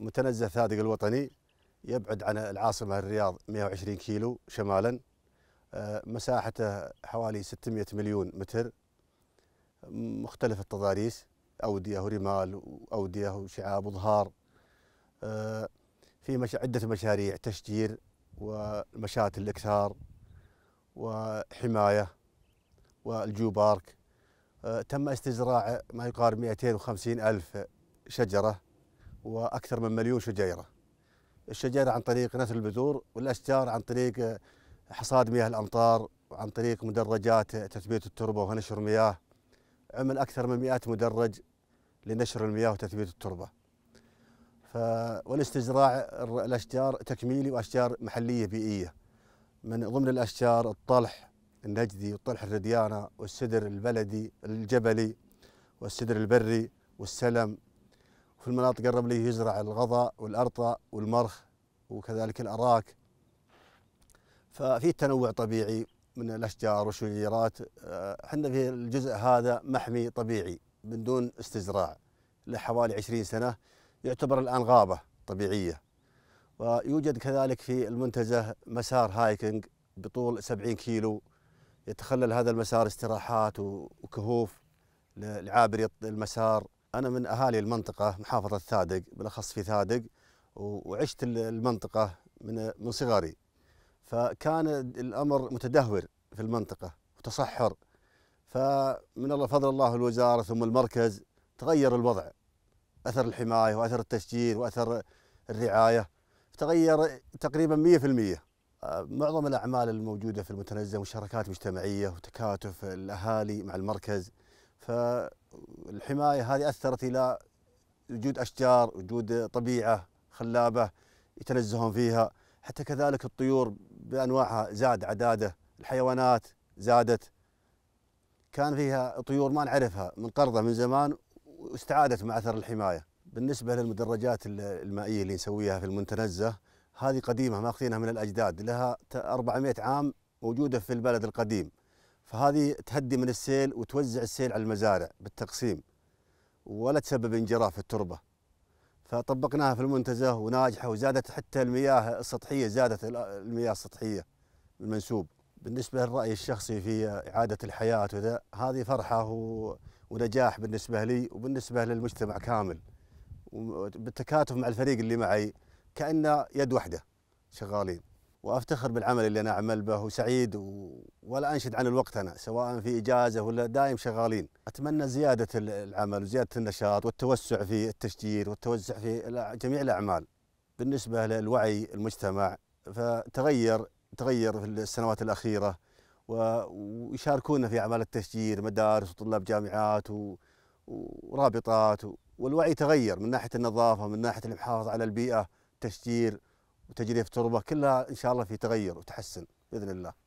متنزه ثادق الوطني يبعد عن العاصمة الرياض 120 كيلو شمالا آه، مساحته حوالي 600 مليون متر مختلف التضاريس أودية ورمال وأودية وشعاب وظهار آه، في مش... عدة مشاريع تشجير ومشاة الإكثار وحماية والجو بارك آه، تم استزراع ما يقارب 250 ألف شجرة واكثر من مليون شجيره. الشجيره عن طريق نسل البذور والاشجار عن طريق حصاد مياه الامطار وعن طريق مدرجات تثبيت التربه ونشر مياه. عمل اكثر من 100 مدرج لنشر المياه وتثبيت التربه. ف والاستزراع الاشجار تكميلي واشجار محليه بيئيه. من ضمن الاشجار الطلح النجدي والطلح الرديانه والسدر البلدي الجبلي والسدر البري والسلم في المناطق لي يزرع الغضاء والأرطى والمرخ وكذلك الأراك ففي تنوع طبيعي من الأشجار والشجيرات احنا آه، في الجزء هذا محمي طبيعي من دون استزراع لحوالي 20 سنة يعتبر الآن غابة طبيعية ويوجد كذلك في المنتزه مسار هايكنج بطول 70 كيلو يتخلل هذا المسار استراحات وكهوف لعابري المسار أنا من أهالي المنطقة محافظة ثادق بالأخص في ثادق وعشت المنطقة من من صغري فكان الأمر متدهور في المنطقة وتصحر فمن الله فضل الله الوزارة ثم المركز تغير الوضع أثر الحماية وأثر التشجير وأثر الرعاية تغير تقريبا 100% معظم الأعمال الموجودة في المتنزه مشاركات مجتمعية وتكاتف الأهالي مع المركز ف الحمايه هذه اثرت الى وجود اشجار، وجود طبيعه خلابه يتنزهون فيها، حتى كذلك الطيور بانواعها زاد عداده، الحيوانات زادت. كان فيها طيور ما نعرفها منقرضه من زمان واستعادت مع اثر الحمايه. بالنسبه للمدرجات المائيه اللي نسويها في المنتنزه هذه قديمه ماخذينها من الاجداد، لها 400 عام موجوده في البلد القديم. فهذه تهدي من السيل وتوزع السيل على المزارع بالتقسيم ولا تسبب انجراف في التربه فطبقناها في المنتزه وناجحه وزادت حتى المياه السطحيه زادت المياه السطحيه المنسوب بالنسبه للراي الشخصي في اعاده الحياه وذا هذه فرحه ونجاح بالنسبه لي وبالنسبه للمجتمع كامل بالتكاتف مع الفريق اللي معي كأنه يد واحده شغالين وافتخر بالعمل اللي انا اعمل به وسعيد و... ولا انشد عن الوقت انا سواء في اجازه ولا دايم شغالين اتمنى زياده العمل وزياده النشاط والتوسع في التشجير والتوسع في جميع الاعمال بالنسبه للوعي المجتمع فتغير تغير في السنوات الاخيره ويشاركونا في اعمال التشجير مدارس وطلاب جامعات و... ورابطات والوعي تغير من ناحيه النظافه من ناحيه المحافظه على البيئه تشجير وتجريف التربه كلها ان شاء الله في تغير وتحسن باذن الله